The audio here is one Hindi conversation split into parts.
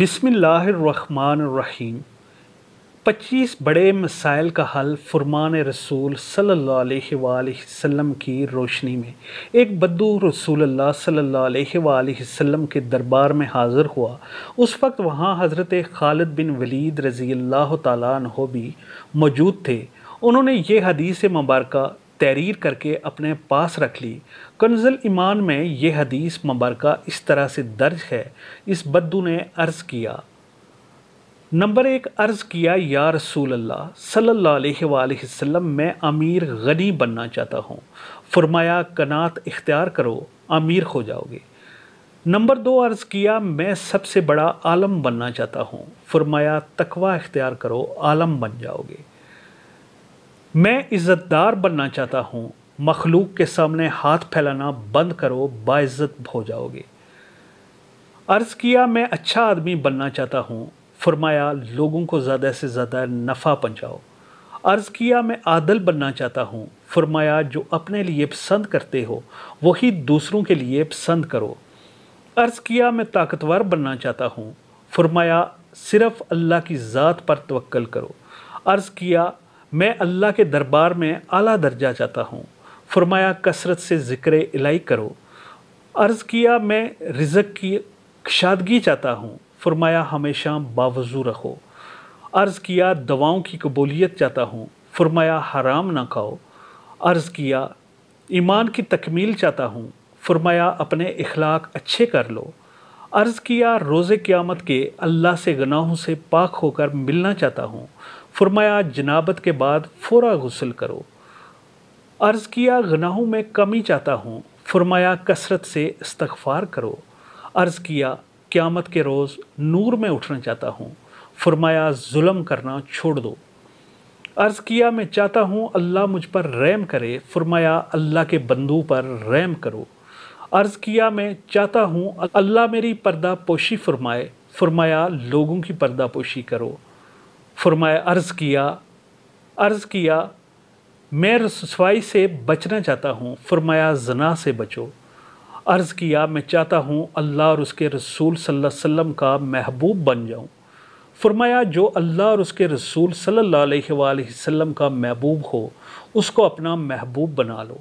बसमीम पच्चीस बड़े मसाइल का हल फ़रमान रसूल सल्लल्लाहु अलैहि वसल्लम की रोशनी में एक बद्दू रसूल अल्लाह सल्लल्लाहु अलैहि वसल्लम के दरबार में हाज़िर हुआ उस वक्त वहाँ हज़रत खालिद बिन वलीद रज़ी अल्लाह तु भी मौजूद थे उन्होंने ये हदीस मुबारक तहरीर करके अपने पास रख ली कंजल ईमान में यह हदीस मुबारक इस तरह से दर्ज है इस बद्दू ने अर्ज़ किया नंबर एक अर्ज़ किया या रसूल अल्लाह सल्ला वसम मैं अमीर गनी बनना चाहता हूँ फरमाया कनात इख्तियार करो अमीर हो जाओगे नंबर दो अर्ज़ किया मैं सबसे बड़ा आलम बनना चाहता हूँ फरमाया तकवा इख्तियार करो आलम बन जाओगे मैं इज़्ज़तदार बनना चाहता हूँ मखलूक के सामने हाथ फैलाना बंद करो बाइज़्ज़त हो जाओगे अर्ज़ किया मैं अच्छा आदमी बनना चाहता हूँ फरमाया लोगों को ज़्यादा से ज़्यादा नफ़ा पहुँचाओ अर्ज़ किया मैं आदल बनना चाहता हूँ फरमाया जो अपने लिए पसंद करते हो वही दूसरों के लिए पसंद करो अर्ज़ किया मैं ताकतवर बनना चाहता हूँ फरमाया सिर्फ़ अल्लाह की ज़ात पर तवक्ल करो अर्ज़ किया मैं अल्लाह के दरबार में आला दर्जा चाहता हूँ फरमाया कसरत से ज़िक्र इलाई करो अर्ज़ किया मैं रिजक की शादगी चाहता हूँ फरमाया हमेशा बावजू रखो अर्ज़ किया दवाओं की कबूलियत चाहता हूँ फरमाया हराम ना खाओ अर्ज़ किया ईमान की तकमील चाहता हूँ फरमाया अपने इखलाक अच्छे कर लो अर्ज़ किया रोज़े क़्यामत के अल्लाह से गनाहों से पाक होकर मिलना चाहता हूँ फरमाया जनाबत के बाद फ़ौरा गसल करो अर्ज़ किया गनाहों में कमी चाहता हूँ फरमाया कसरत से इस्तफ़ार करो अर्ज़ किया क़्यामत के रोज़ नूर में उठना चाहता हूँ फरमाया जुल्म करना छोड़ दो अर्ज़ किया मैं चाहता हूँ अल्लाह मुझ पर रहम करे फरमाया अल्लाह के बंदू पर रहम करो अर्ज़ किया मैं चाहता हूँ अल्लाह मेरी पर्दा पोशी फरमाए फरमाया लोगों की पर्दा पोशी करो फरमाया अर्ज़ किया अर्ज़ किया मैं रसवाई से बचना चाहता हूँ फरमाया जना से बचो अर्ज़ किया मैं चाहता हूँ अल्लाह और उसके रसूल सल्लल्लाहु अलैहि वसल्लम का महबूब बन जाऊँ फरमाया जो अल्लाह और उसके रसूल सल्लल्लाहु अलैहि वसल्लम का महबूब हो उसको अपना महबूब बना लो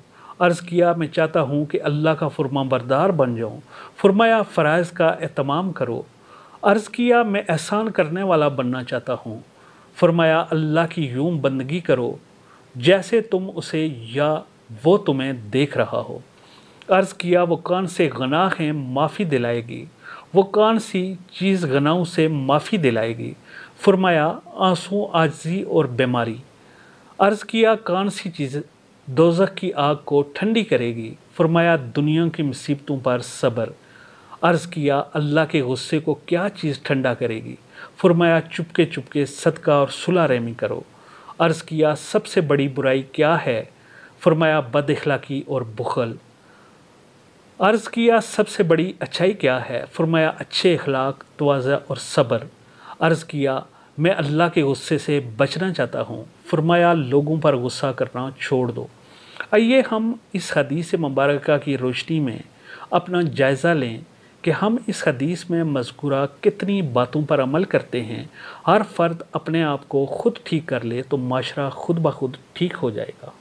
अर्ज़ किया मैं चाहता हूँ कि अल्लाह का फरमा बरदार बन जाऊँ फरमाया फ़राइज़ का एहतमाम करो अर्ज़ किया मैं एहसान करने वाला बनना चाहता हूँ फरमाया अल्लाह की यूं बंदगी करो जैसे तुम उसे या वो तुम्हें देख रहा हो अर्ज़ किया वो कान से गनाह हैं माफ़ी दिलाएगी वो कान सी चीज़ गनाओं से माफ़ी दिलाएगी फरमाया आंसू आजी और बीमारी अर्ज़ किया कान सी चीज़ दोजक की आग को ठंडी करेगी फरमाया दुनिया की मुसीबतों पर सब्र अर्ज़ किया अल्लाह के गुस्से को क्या चीज़ ठंडा करेगी फरमाया चुपके चुपके सदका और सुला रेमी करो अर्ज़ किया सबसे बड़ी बुराई क्या है फरमाया बद अखलाकी और बुखल अर्ज़ किया सबसे बड़ी अच्छाई क्या है फरमाया अच्छे अखलाक तोज़ा और सब्र अर्ज़ किया मैं अल्लाह के गुस्से से बचना चाहता हूँ फरमाया लोगों पर गुस्सा करना छोड़ दो आइए हम इस हदीस मुबारक की रोशनी में अपना जायज़ा लें कि हम इस हदीस में मजकूरा कितनी बातों पर अमल करते हैं हर फ़र्द अपने आप को ख़ुद ठीक कर ले तो माशरा ख़ुद ब खुद ठीक हो जाएगा